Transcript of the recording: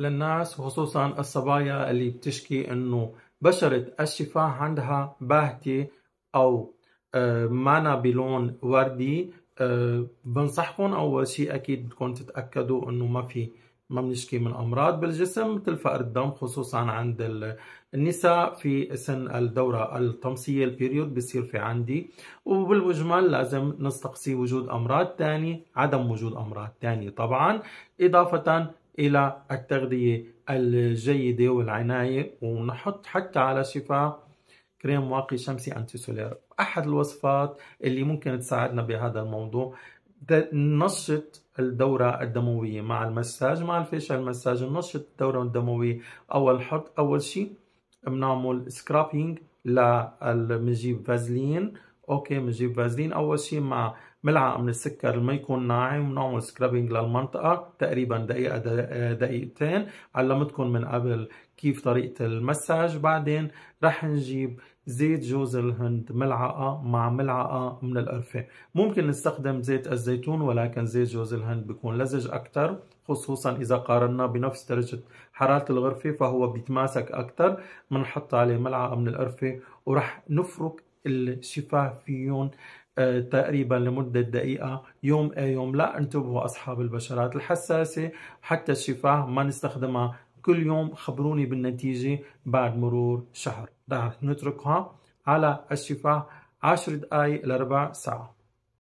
للناس وخصوصا الصبايا اللي بتشكي انه بشرة الشفاه عندها باهتة او آه، مانا بلون وردي آه، بنصحكم اول شيء اكيد بدكم تتاكدوا انه ما في ما بنشكي من امراض بالجسم مثل فقر الدم خصوصا عند النساء في سن الدوره الطمسيه البيريود بصير في عندي وبالمجمل لازم نستقصي وجود امراض ثانيه عدم وجود امراض ثانيه طبعا اضافه الى التغذيه الجيده والعنايه ونحط حتى على شفاه كريم واقي شمسي انتي سولير احد الوصفات اللي ممكن تساعدنا بهذا الموضوع نشط الدورة الدموية مع المساج مع الفيشل مساج نشط الدورة الدموية أول حط أول شيء بنعمل سكرابينج بنجيب فازلين أوكي بنجيب فازلين أول شيء مع ملعقه من السكر لما يكون ناعم ونعمل سكرابينج للمنطقه تقريبا دقيقه دقيقتين علمتكم من قبل كيف طريقه المساج بعدين رح نجيب زيت جوز الهند ملعقة مع ملعقة من القرفة ممكن نستخدم زيت الزيتون ولكن زيت جوز الهند بيكون لزج أكثر خصوصا إذا قارنا بنفس درجة حرارة الغرفة فهو بيتماسك أكثر بنحط عليه ملعقة من القرفة ورح نفرك الشفاه آه، تقريبا لمدة دقيقة يوم اي يوم لا انتبهوا أصحاب البشرات الحساسة حتى الشفاه ما نستخدمها كل يوم خبروني بالنتيجة بعد مرور شهر رح نتركها على الشفاه 10 دقائق لربع ساعة